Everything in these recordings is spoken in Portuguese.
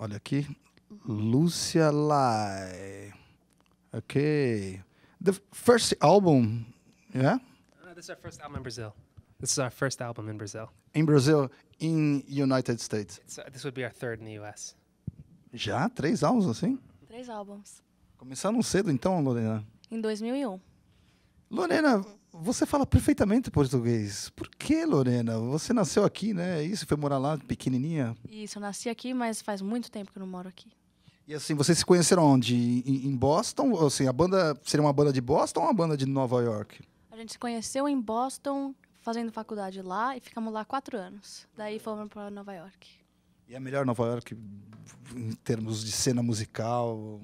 Olha aqui, Lucia Lai. Ok, The first album, yeah? Uh, this is our first album in Brazil. This is our first album in Brazil. In Brasil, in United States. uh, this would be our third in the US. Já? Três álbuns assim? Três álbuns. Começaram cedo então, Lorena? Em 2001. Lorena, você fala perfeitamente português. Por que, Lorena? Você nasceu aqui, né? É isso, foi morar lá pequenininha? Isso, eu nasci aqui, mas faz muito tempo que eu não moro aqui. E assim, vocês se conheceram onde? Em, em Boston? Assim, a banda seria uma banda de Boston ou uma banda de Nova York? A gente se conheceu em Boston fazendo faculdade lá e ficamos lá quatro anos. Daí fomos para Nova York. E é melhor Nova York em termos de cena musical?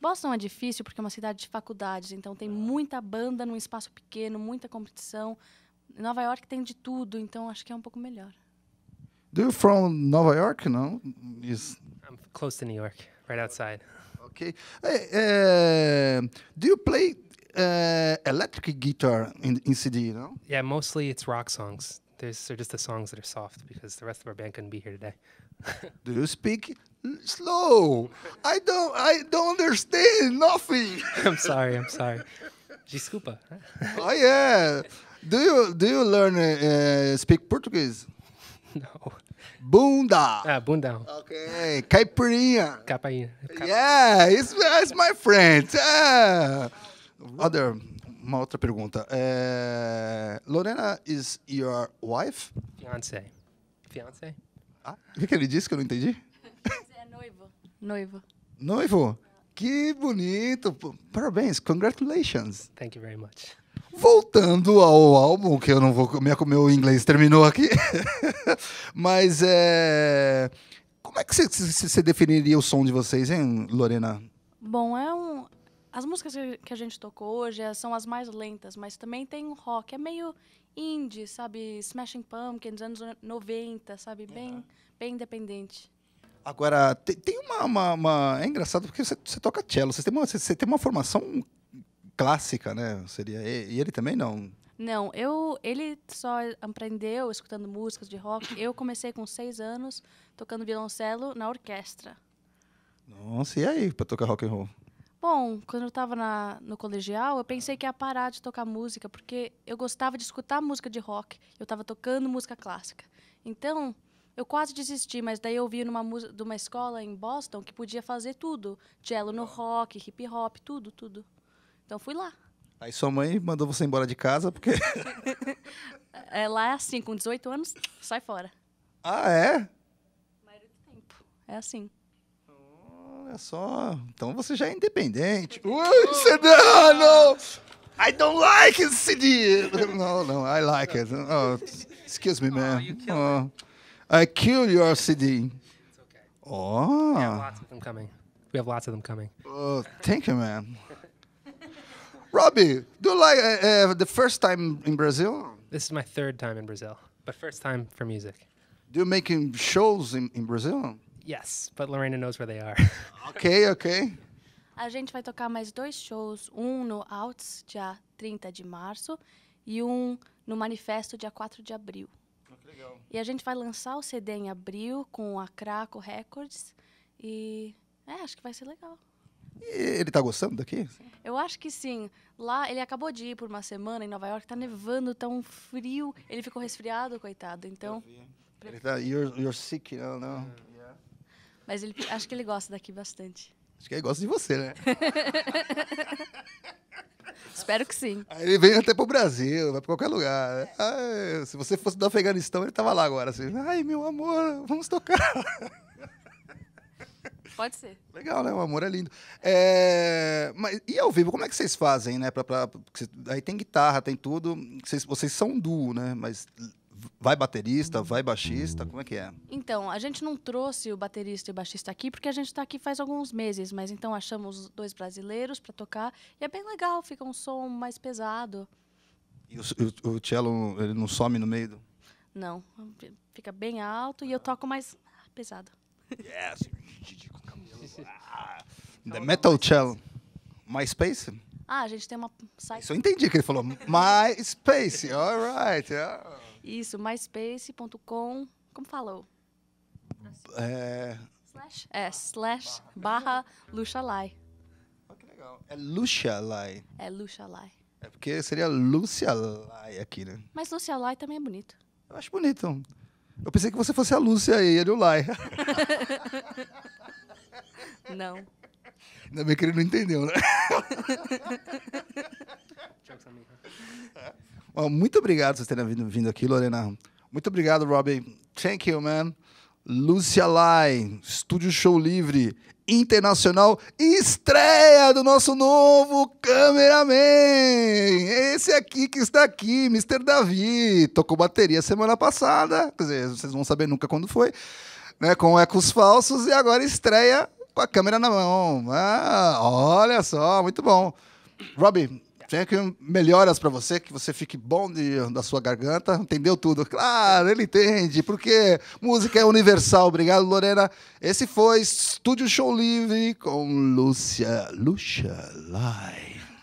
Boston é difícil porque é uma cidade de faculdades, então tem ah. muita banda num espaço pequeno, muita competição. Nova York tem de tudo, então acho que é um pouco melhor. Do you from Nova York? No, is I'm close to New York, right outside. Okay. Hey, uh, eh, do you play uh, electric guitar in, in CD, you know? Yeah, mostly it's rock songs. There's are just the songs that are soft because the rest of our band couldn't be here today. Do you speak slow? I don't. I don't understand nothing. I'm sorry. I'm sorry. Desculpa. oh yeah. Do you do you learn uh, uh speak Portuguese? No. Bunda. Ah, bunda. Okay. Caipirinha. Capainha. Cap yeah, it's, it's my friend. Yeah. other, uma outra pergunta. É, Lorena is your wife? Fiancé. Fiancé? Ah, o que, que ele disse que eu não entendi? É noivo. Noivo. Noivo? Que bonito. Parabéns. Congratulations. Thank you very much. Voltando ao álbum, que eu não vou. Minha, meu inglês terminou aqui. Mas é. Como é que você definiria o som de vocês, hein, Lorena? Bom, é um, as músicas que a gente tocou hoje eh, são as mais lentas, mas também tem um rock. É meio indie, sabe? Smashing Pumpkins, anos 90, sabe? Bem, uhum. bem independente. Agora, tem, tem uma, uma, uma, É engraçado porque você, você toca cello. Você tem, uma, você, você, tem uma formação clássica, né? Seria... E, e ele também não? Não, eu, ele só aprendeu escutando músicas de rock. Eu comecei com seis anos tocando violoncelo na orquestra. Nossa, e aí para tocar rock and roll? Bom, quando eu estava no colegial, eu pensei que ia parar de tocar música, porque eu gostava de escutar música de rock. Eu estava tocando música clássica. Então, eu quase desisti, mas daí eu vi numa de uma escola em Boston que podia fazer tudo. Cello no rock, hip hop, tudo, tudo. Então fui lá. Aí sua mãe mandou você embora de casa porque. é, lá é assim, com 18 anos, sai fora. Ah, é? A maioria do tempo. É assim. Olha só, então você já é independente. Ui, ah, I don't like it, CD! No, no, I like it. Oh, excuse me, man. Oh, oh. I kill your CD. It's okay. Oh. We have lots of them coming. We have lots of them coming. Oh, thank you, man. Robbie, do you like uh, uh, the first time in Brazil? This is my third time in Brazil, but first time for music. Do you make shows in, in Brazil? Yes, but Lorena knows where they are. ok, ok. A gente vai tocar mais dois shows, um no Outs, dia 30 de março, e um no Manifesto, dia 4 de abril. Ah, legal. E a gente vai lançar o CD em abril com a Craco Records, e é, acho que vai ser legal. E ele tá gostando daqui? Eu acho que sim. Lá, ele acabou de ir por uma semana em Nova York, tá nevando, um frio. Ele ficou resfriado, coitado. Então. Ele tá, you're, you're sick, não. Mas ele, acho que ele gosta daqui bastante. Acho que ele gosta de você, né? Espero que sim. Aí ele vem até pro Brasil, vai pra qualquer lugar. É. Ai, se você fosse do Afeganistão, ele tava lá agora. Assim, Ai, meu amor, vamos tocar. Pode ser. Legal, né? O amor é lindo. É... Mas, e ao vivo, como é que vocês fazem, né? Pra, pra... Aí tem guitarra, tem tudo. Vocês, vocês são um duo, né? Mas vai baterista, vai baixista, como é que é? Então, a gente não trouxe o baterista e o baixista aqui porque a gente está aqui faz alguns meses, mas então achamos dois brasileiros para tocar e é bem legal, fica um som mais pesado. E o, o, o cello, ele não some no meio? Do... Não, fica bem alto e eu toco mais pesado. Yes, é, assim, ah, The então, Metal Cello. MySpace? Ah, a gente tem uma... Isso eu entendi que ele falou. MySpace, alright. Yeah. Isso, myspace.com. Como falou? É... Slash, é, slash barra, barra Luxalai. que legal. É Luxalai. É Luxalai. É porque seria Lúcia aqui, né? Mas Lúcia também é bonito. Eu acho bonito. Eu pensei que você fosse a Lúcia e ele o Lai. não. Ainda bem que ele não entendeu, né? Muito obrigado por vocês terem vindo, aqui, Lorena. Muito obrigado, Robbie. Thank you, man. Lucia Lai, Estúdio Show Livre, Internacional, estreia do nosso novo cameraman! Esse aqui que está aqui, Mr. Davi. Tocou bateria semana passada, quer dizer, vocês vão saber nunca quando foi, né? Com ecos falsos e agora estreia com a câmera na mão. Ah, olha só, muito bom. Robbie, tenho que melhoras para você, que você fique bom de, da sua garganta. Entendeu tudo? Claro, ele entende, porque música é universal. Obrigado, Lorena. Esse foi Estúdio Show Livre com Lúcia, Lúcia Live.